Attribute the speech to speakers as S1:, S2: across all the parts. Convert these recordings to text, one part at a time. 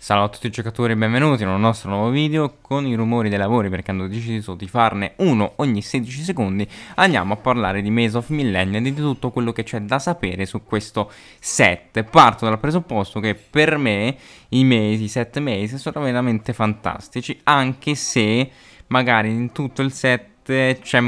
S1: Salve a tutti i giocatori e benvenuti in un nostro nuovo video con i rumori dei lavori perché hanno deciso di farne uno ogni 16 secondi andiamo a parlare di Maze of Millennium e di tutto quello che c'è da sapere su questo set parto dal presupposto che per me i, Maze, i set Maze sono veramente fantastici anche se magari in tutto il set c'è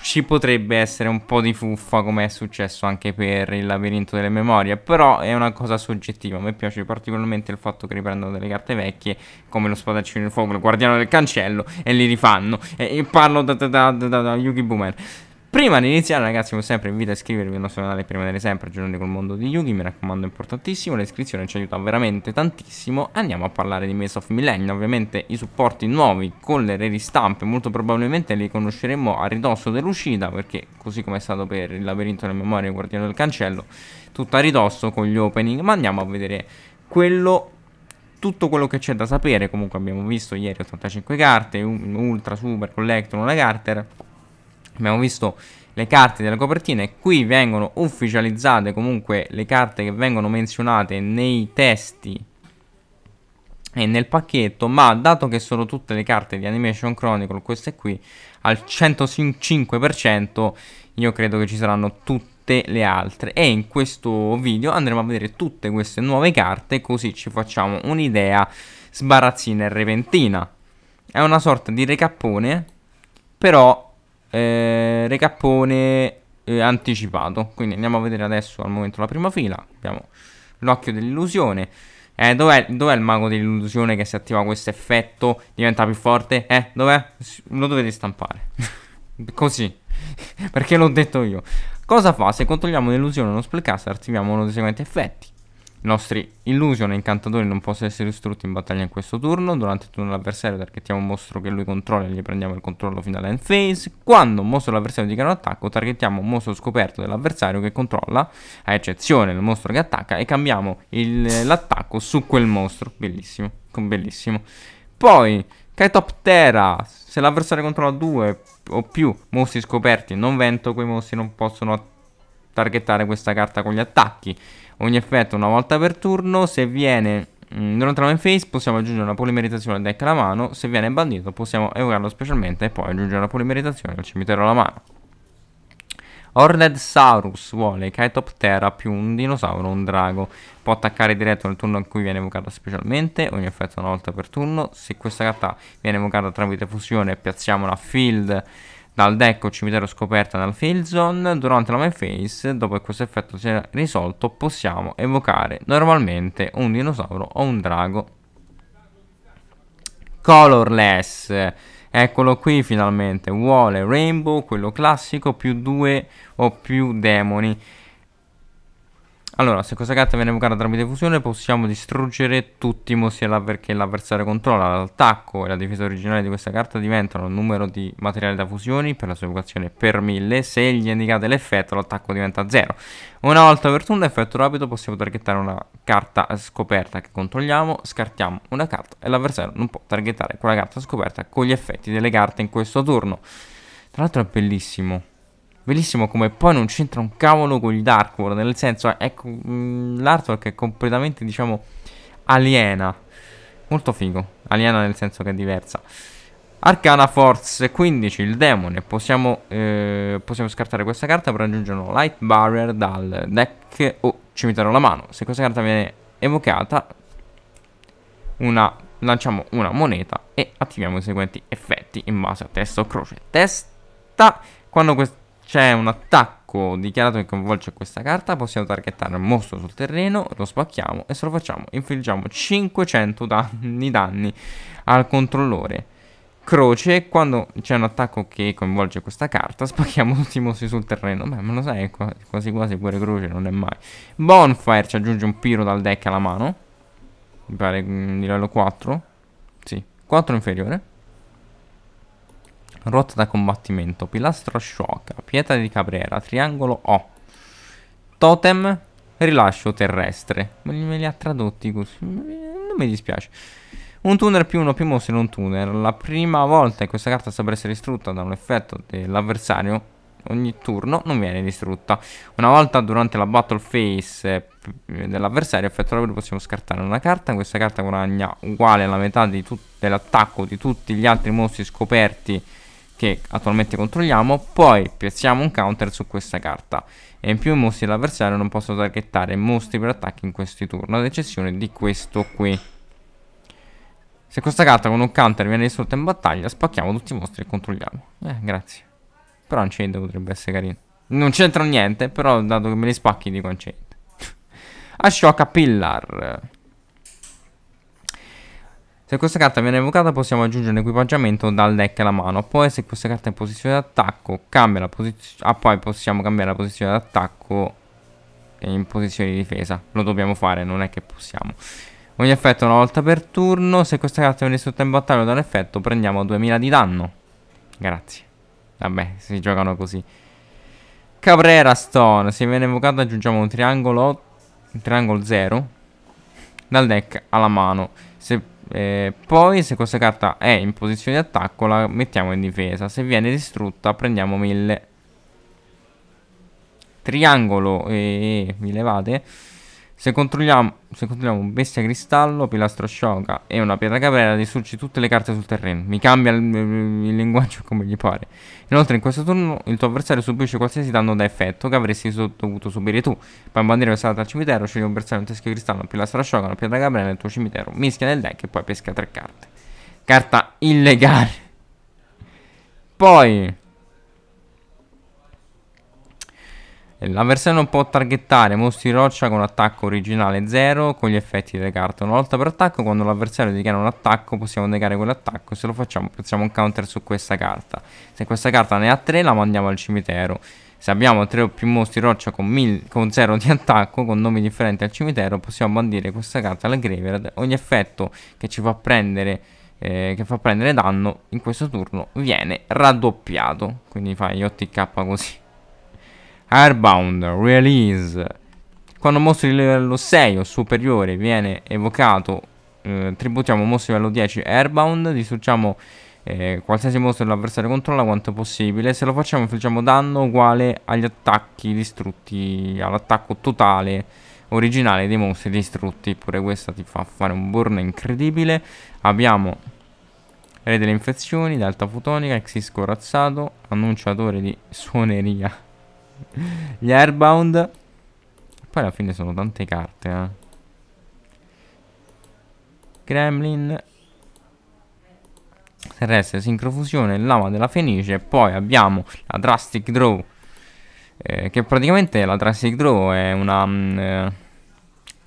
S1: ci potrebbe essere un po' di fuffa come è successo anche per il labirinto delle memorie, però è una cosa soggettiva, a me piace particolarmente il fatto che riprendono delle carte vecchie come lo spadaccino del fuoco, il guardiano del cancello e li rifanno e, e parlo da, da, da, da Yuki Boomer. Prima di iniziare ragazzi come sempre vi invito a iscrivervi al nostro canale per rimanere sempre aggiornati col mondo di Yugi Mi raccomando è importantissimo, l'iscrizione ci aiuta veramente tantissimo Andiamo a parlare di Maze of Millennium Ovviamente i supporti nuovi con le ristampe molto probabilmente li conosceremo a ridosso dell'uscita Perché così come è stato per il labirinto della memoria e il guardiano del cancello Tutto a ridosso con gli opening Ma andiamo a vedere quello tutto quello che c'è da sapere Comunque abbiamo visto ieri 85 carte, Ultra, Super, Collector, una Carter abbiamo visto le carte delle copertine qui vengono ufficializzate comunque le carte che vengono menzionate nei testi e nel pacchetto ma dato che sono tutte le carte di Animation Chronicle queste qui al 105% io credo che ci saranno tutte le altre e in questo video andremo a vedere tutte queste nuove carte così ci facciamo un'idea sbarazzina e repentina è una sorta di recappone però eh, recappone eh, anticipato. Quindi andiamo a vedere adesso al momento la prima fila. Abbiamo l'occhio dell'illusione. Eh, dov'è, dov'è, il mago dell'illusione che si attiva questo effetto diventa più forte? Eh, dov'è? Lo dovete stampare. Così. Perché l'ho detto io. Cosa fa? Se controlliamo l'illusione o uno spellcast attiviamo uno dei seguenti effetti. I nostri Illusion e Incantatori non possono essere distrutti in battaglia in questo turno. Durante il turno dell'avversario targettiamo un mostro che lui controlla e gli prendiamo il controllo fino alla end phase. Quando un mostro dell'avversario dichiara un attacco, targettiamo un mostro scoperto dell'avversario che controlla, a eccezione del mostro che attacca, e cambiamo l'attacco su quel mostro. Bellissimo, bellissimo. Poi, Kaitoptera, se l'avversario controlla due o più mostri scoperti non vento, quei mostri non possono targettare questa carta con gli attacchi ogni effetto una volta per turno. Se viene durante la main phase possiamo aggiungere una polimerizzazione al deck alla mano. Se viene bandito possiamo evocarlo specialmente e poi aggiungere una polimerizzazione al cimitero alla mano. Horned Saurus vuole Kaitoptera più un dinosauro o un drago. Può attaccare diretto nel turno in cui viene evocata specialmente, ogni effetto una volta per turno. Se questa carta viene evocata tramite fusione piazziamo una field dal deck o cimitero scoperta dal Filzon, durante la main phase, dopo che questo effetto sia risolto, possiamo evocare normalmente un dinosauro o un drago. Colorless, eccolo qui finalmente, vuole Rainbow, quello classico, più due o più demoni. Allora, se questa carta viene evocata tramite fusione possiamo distruggere tutti i mostri che l'avversario controlla. L'attacco e la difesa originale di questa carta diventano il numero di materiali da fusioni per la sua evocazione per 1000. Se gli indicate l'effetto, l'attacco diventa 0. Una volta per turno, effetto rapido, possiamo targettare una carta scoperta che controlliamo, scartiamo una carta e l'avversario non può targettare quella carta scoperta con gli effetti delle carte in questo turno. Tra l'altro è bellissimo bellissimo come poi non c'entra un cavolo con il Dark World, nel senso, ecco, mm, l'artwork è completamente, diciamo, aliena, molto figo, aliena nel senso che è diversa. Arcana Force 15, il demone, possiamo, eh, possiamo scartare questa carta per aggiungere un Light Barrier dal deck o oh, cimitero alla mano. Se questa carta viene evocata, una, lanciamo una moneta e attiviamo i seguenti effetti in base a testa o croce. Testa, quando questa c'è un attacco dichiarato che coinvolge questa carta, possiamo targettare un mostro sul terreno, lo spacchiamo e se lo facciamo infliggiamo 500 danni, danni al controllore. Croce, quando c'è un attacco che coinvolge questa carta, spacchiamo tutti i mostri sul terreno. Beh, me lo sai, quasi quasi pure croce, non è mai. Bonfire ci aggiunge un piro dal deck alla mano. Mi pare mm, di livello 4. Sì, 4 inferiore ruota da combattimento, pilastro sciocca, pietra di Cabrera, triangolo O, totem, rilascio terrestre. Me li, me li ha tradotti così, non mi dispiace. Un tunnel più uno più mostri in un tunnel. La prima volta che questa carta sta per essere distrutta da un effetto dell'avversario, ogni turno non viene distrutta. Una volta durante la battle phase eh, dell'avversario effettuabile possiamo scartare una carta. Questa carta guadagna uguale alla metà dell'attacco di tutti gli altri mostri scoperti che attualmente controlliamo, poi piazziamo un counter su questa carta e in più i mostri dell'avversario non possono targettare mostri per attacchi in questi turni, ad eccezione di questo qui. Se questa carta con un counter viene distrutta in battaglia, spacchiamo tutti i mostri e controlliamo. Eh, grazie. Però Unchained potrebbe essere carino. Non c'entra niente, però dato che me li spacchi dico Unchained. Ashoka Pillar. Se questa carta viene evocata possiamo aggiungere un equipaggiamento dal deck alla mano, poi se questa carta è in posizione d'attacco cambia la posizione, ah poi possiamo cambiare la posizione d'attacco in posizione di difesa, lo dobbiamo fare, non è che possiamo. Ogni effetto una volta per turno, se questa carta viene sotto in battaglia da un effetto prendiamo 2000 di danno. Grazie. Vabbè, si giocano così. Cabrera Stone, se viene evocato aggiungiamo un triangolo, un triangolo 0 dal deck alla mano. Se eh, poi se questa carta è in posizione di attacco la mettiamo in difesa se viene distrutta prendiamo 1000 triangolo e eh, mi levate se controlliamo, se controlliamo un bestia cristallo, pilastro scioga e una pietra caprera, distruggi tutte le carte sul terreno. Mi cambia il, il linguaggio come gli pare. Inoltre in questo turno il tuo avversario subisce qualsiasi danno da effetto che avresti dovuto subire tu. Poi bandire passata al cimitero, scegli un bersaglio, un teschio cristallo, un pilastro ascioga, una pietra caprera nel tuo cimitero. Mischia nel deck e poi pesca tre carte. Carta illegale. Poi... Eh, l'avversario non può targettare mostri roccia con attacco originale 0 con gli effetti delle carte. Una volta per attacco, quando l'avversario dichiara un attacco, possiamo negare quell'attacco. Se lo facciamo, piazziamo un counter su questa carta. Se questa carta ne ha 3, la mandiamo al cimitero. Se abbiamo 3 o più mostri roccia con, 0 di attacco, con nomi differenti al cimitero, possiamo bandire questa carta alla graveyard. Ogni effetto che ci fa prendere eh, che fa prendere danno in questo turno viene raddoppiato. Quindi fai 8k così. Airbound, Release. Quando un mostro di livello 6 o superiore viene evocato, eh, tributiamo un mostro di livello 10 Airbound, distruggiamo eh, qualsiasi mostro dell'avversario controlla quanto possibile. Se lo facciamo facciamo danno uguale agli attacchi distrutti, all'attacco totale originale dei mostri distrutti. Pure questa ti fa fare un burn incredibile. Abbiamo Re delle infezioni, delta fotonica, exis corazzato, annunciatore di suoneria Gli airbound. Poi alla fine sono tante carte, eh. Gremlin. Terrestre, sincrofusione, lama della fenice. E Poi abbiamo la drastic draw. Eh, che praticamente la drastic draw è una... Mh, mm, eh,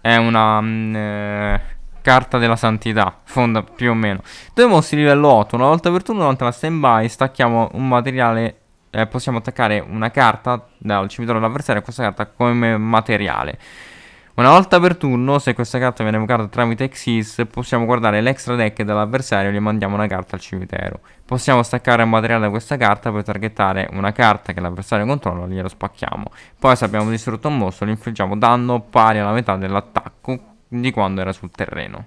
S1: è una... Mh, mm, eh, carta della santità, fonda più o meno. Due mostri livello 8, una volta per turno durante la standby stacchiamo un materiale eh, possiamo attaccare una carta dal cimitero dell'avversario a questa carta come materiale. Una volta per turno, se questa carta viene evocata tramite Xyz, possiamo guardare l'extra deck dell'avversario e gli mandiamo una carta al cimitero. Possiamo staccare un materiale da questa carta per targettare una carta che l'avversario controlla e glielo spacchiamo. Poi se abbiamo distrutto un mostro, gli infliggiamo danno pari alla metà dell'attacco di quando era sul terreno.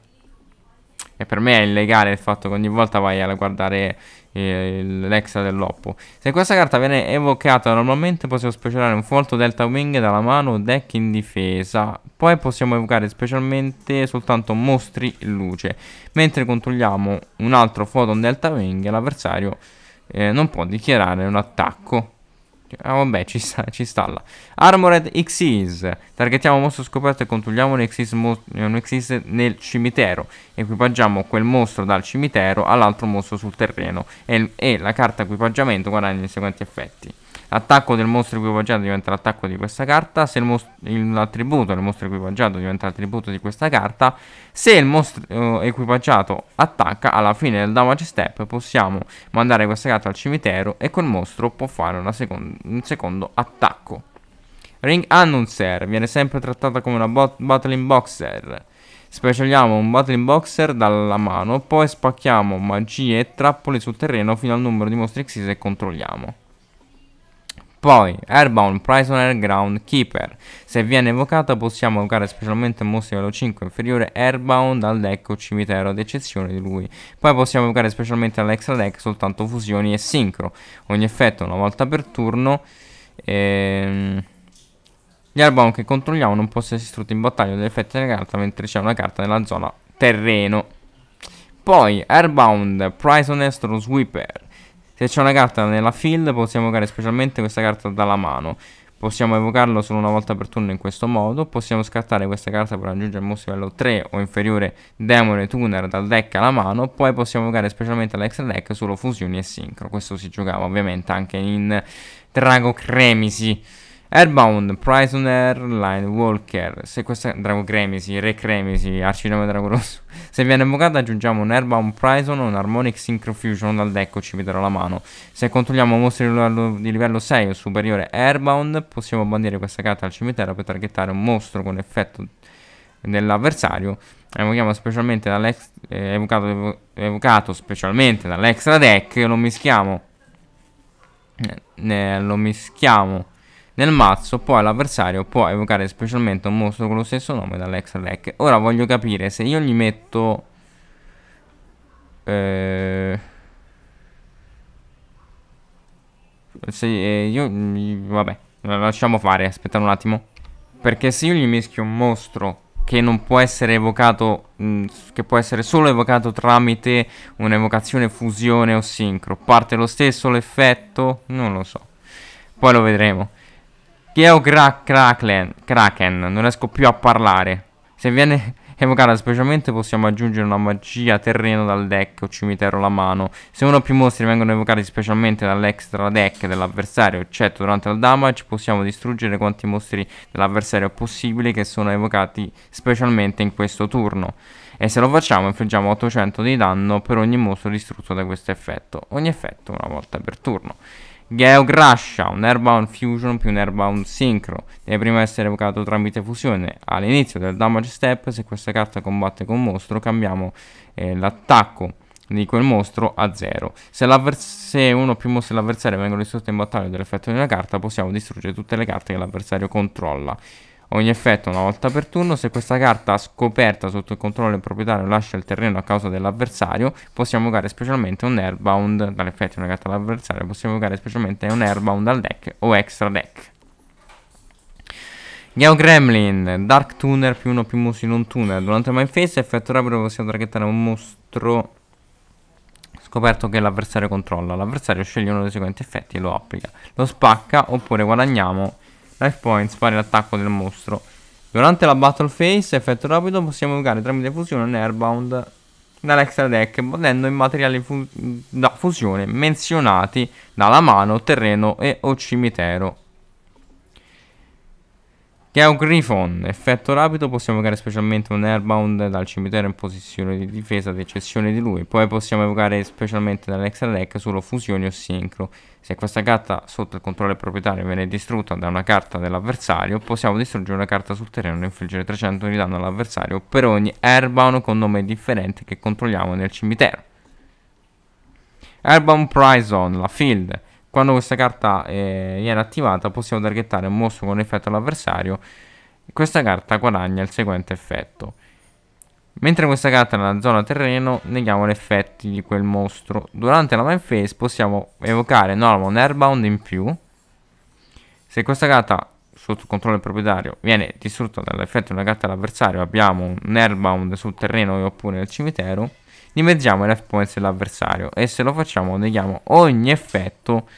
S1: E per me è illegale il fatto che ogni volta vai a guardare eh, l'extra dell'oppo. Se questa carta viene evocata normalmente possiamo specialare un folto delta wing dalla mano o deck in difesa. Poi possiamo evocare specialmente soltanto mostri luce. Mentre controlliamo un altro photon delta wing l'avversario eh, non può dichiarare un attacco. Ah, vabbè, ci sta, ci sta là. Armored Xyz. Targettiamo un mostro scoperto e controlliamo un Xyz, un Xyz nel cimitero. Equipaggiamo quel mostro dal cimitero all'altro mostro sul terreno. E, e la carta equipaggiamento guadagna i seguenti effetti. L'attacco del mostro equipaggiato diventa l'attacco di questa carta. Se l'attributo del mostro equipaggiato diventa l'attributo di questa carta. Se il mostro eh, equipaggiato attacca, alla fine del damage step possiamo mandare questa carta al cimitero e quel mostro può fare second un secondo attacco. Ring Announcer viene sempre trattata come una Battling Boxer. Specialiamo un Battling Boxer dalla mano, poi spacchiamo magie e trappole sul terreno fino al numero di mostri Xyz e controlliamo. Poi, Airbound Prisoner Ground, Keeper. Se viene evocata possiamo evocare specialmente mostri di livello 5 inferiore Airbound al deck o cimitero ad eccezione di lui. Poi possiamo evocare specialmente all'extra deck soltanto fusioni e sincro. Ogni effetto una volta per turno. Ehm... Gli Airbound che controlliamo non possono essere distrutti in battaglia dagli effetti della carta mentre c'è una carta nella zona terreno. Poi, Airbound Prisoner Sweeper. Se c'è una carta nella field possiamo evocare specialmente questa carta dalla mano. Possiamo evocarlo solo una volta per turno in questo modo. Possiamo scartare questa carta per raggiungere il mostro livello 3 o inferiore Demon e Tuner dal deck alla mano. Poi possiamo evocare specialmente all'extra deck solo fusioni e sincro. Questo si giocava ovviamente anche in Drago Cremisi. Airbound, Prisoner, Line, Walker. Se questa è Drago Cremisi, Re Cremisi, arcinome Drago Rosso. Se viene invocata aggiungiamo un Airbound Prison o un Harmonic Synchro Fusion dal deck ci metterò la mano. Se controlliamo mostri di livello 6 o superiore Airbound, possiamo bandire questa carta al cimitero per targettare un mostro con effetto dell'avversario. Evochiamo specialmente dall'ex, eh, evocato, evo, evocato specialmente dall'extra deck. Lo mischiamo. Eh, eh, lo mischiamo nel mazzo poi l'avversario può evocare specialmente un mostro con lo stesso nome dall'extra deck. Ora voglio capire se io gli metto... Eh, se eh, io... Mm, vabbè, lasciamo fare, aspettate un attimo. Perché se io gli mischio un mostro che non può essere evocato, mm, che può essere solo evocato tramite un'evocazione fusione o sincro, parte lo stesso l'effetto? Non lo so. Poi lo vedremo. Geo Kraken. Kraken, non riesco più a parlare. Se viene evocata specialmente possiamo aggiungere una magia terreno dal deck o cimitero alla mano. Se uno o più mostri vengono evocati specialmente dall'extra deck dell'avversario, eccetto durante il damage, possiamo distruggere quanti mostri dell'avversario possibili che sono evocati specialmente in questo turno. E se lo facciamo infliggiamo 800 di danno per ogni mostro distrutto da questo effetto. Ogni effetto una volta per turno. Geograscia, un Airbound Fusion più un Airbound Synchro. Deve prima essere evocato tramite fusione. All'inizio del damage step, se questa carta combatte con un mostro, cambiamo eh, l'attacco di quel mostro a 0. Se, se, uno o più mostri dell'avversario vengono distrutti in battaglia dell'effetto di una carta, possiamo distruggere tutte le carte che l'avversario controlla ogni effetto una volta per turno. Se questa carta scoperta sotto il controllo del proprietario lascia il terreno a causa dell'avversario, possiamo giocare specialmente un airbound dall'effetto di una carta all'avversario, possiamo giocare specialmente un airbound al deck o extra deck. Neo Gremlin, Dark Tuner più uno più musi non tuner. Durante il mindface effetto rapido possiamo traghettare un mostro scoperto che l'avversario controlla. L'avversario sceglie uno dei seguenti effetti e lo applica. Lo spacca oppure guadagniamo Life Points, fare l'attacco del mostro. Durante la battle phase, effetto rapido, possiamo evocare tramite fusione un airbound dall'extra deck, battendo i materiali fu da fusione menzionati dalla mano, terreno e o cimitero. Geo Griffon, effetto rapido, possiamo evocare specialmente un airbound dal cimitero in posizione di difesa ad eccezione di lui, poi possiamo evocare specialmente dall'extra deck solo fusioni o sincro. Se questa carta sotto il controllo del proprietario viene distrutta da una carta dell'avversario, possiamo distruggere una carta sul terreno e infliggere 300 di danno all'avversario per ogni Airbound con nome differente che controlliamo nel cimitero. Airbound Prison, la field. Quando questa carta eh, viene attivata possiamo targettare un mostro con effetto all'avversario. Questa carta guadagna il seguente effetto Mentre questa carta è nella zona terreno, neghiamo gli effetti di quel mostro. Durante la main phase possiamo evocare Normal un Airbound in più. Se questa carta sotto controllo del proprietario viene distrutta dall'effetto di una carta dell'avversario, abbiamo un Airbound sul terreno oppure nel cimitero, dimezziamo le points dell'avversario e se lo facciamo neghiamo ogni effetto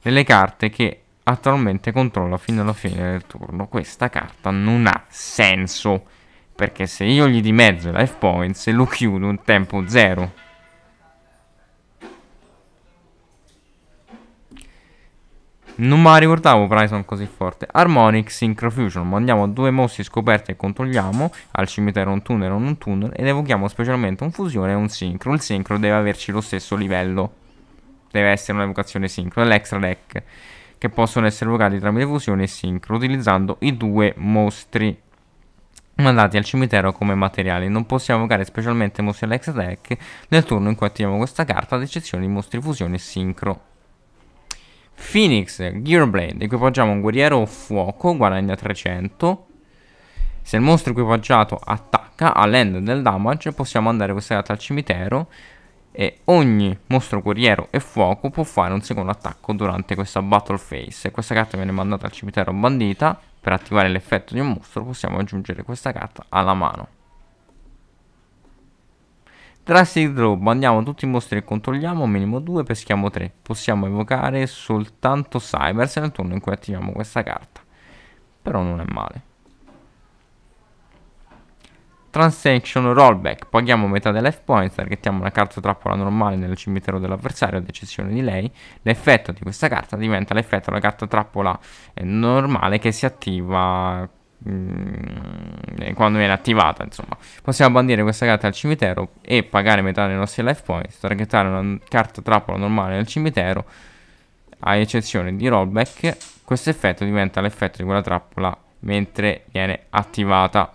S1: delle carte che attualmente controlla fino alla fine del turno. Questa carta non ha senso. Perché se io gli dimezzo life points lo chiudo in tempo zero. Non me la ricordavo Bryson così forte. Harmonic Fusion. Mandiamo due mossi scoperti e controlliamo. Al cimitero un tunnel o un tunnel. Ed evochiamo specialmente un fusione e un sincro. Il sincro deve averci lo stesso livello. Deve essere un'evocazione sincro. L'extra deck. Che possono essere evocati tramite fusione e sincro. Utilizzando i due mostri mandati al cimitero come materiali. Non possiamo evocare specialmente mostri Alex Tech nel turno in cui attiviamo questa carta, ad eccezione di mostri fusione e sincro. Phoenix, Gearblade, equipaggiamo un guerriero fuoco, guadagna 300. Se il mostro equipaggiato attacca all'end del damage, possiamo mandare questa carta al cimitero e ogni mostro guerriero e fuoco può fare un secondo attacco durante questa battle phase. Questa carta viene mandata al cimitero bandita per attivare l'effetto di un mostro possiamo aggiungere questa carta alla mano. Drastic Draw, bandiamo tutti i mostri che controlliamo, minimo 2, peschiamo 3. Possiamo evocare soltanto Cybers nel turno in cui attiviamo questa carta. Però non è male. Transaction rollback. Paghiamo metà delle points, targettiamo una carta trappola normale nel cimitero dell'avversario ad eccezione di lei. L'effetto di questa carta diventa l'effetto della carta trappola eh, normale che si attiva mh, mm, eh, quando viene attivata insomma possiamo bandire questa carta al cimitero e pagare metà dei nostri life points targettare una carta trappola normale nel cimitero a eccezione di rollback questo effetto diventa l'effetto di quella trappola mentre viene attivata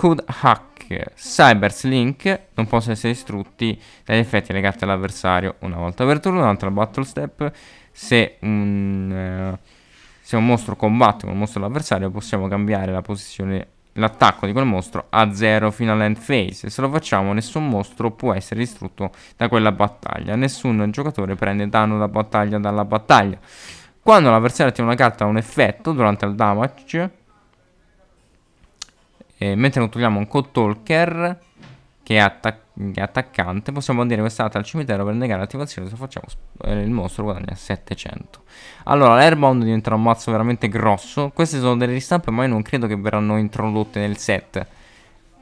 S1: Code Hack cyber slink non possono essere distrutti dagli effetti legati all'avversario una volta per turno, un'altra battle step. Se un, eh, se un mostro combatte con un mostro dell'avversario possiamo cambiare la posizione l'attacco di quel mostro a 0 fino all'end phase. se lo facciamo, nessun mostro può essere distrutto da quella battaglia. Nessun giocatore prende danno da battaglia dalla battaglia. Quando l'avversario attiva una carta ha un effetto durante il damage eh, mentre controlliamo un Cottalker che è, attac è attaccante, possiamo andare quest'altra al cimitero per negare l'attivazione. Se facciamo eh, il mostro guadagna 700. Allora, l'Airbound diventerà un mazzo veramente grosso. Queste sono delle ristampe, ma io non credo che verranno introdotte nel set.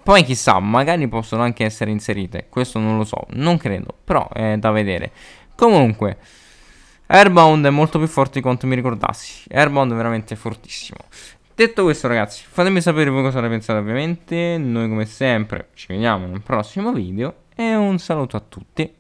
S1: Poi chissà, magari possono anche essere inserite. Questo non lo so, non credo, però è da vedere. Comunque, Airbound è molto più forte di quanto mi ricordassi. Airbound è veramente fortissimo. Detto questo ragazzi, fatemi sapere voi cosa ne pensate ovviamente, noi come sempre ci vediamo in un prossimo video e un saluto a tutti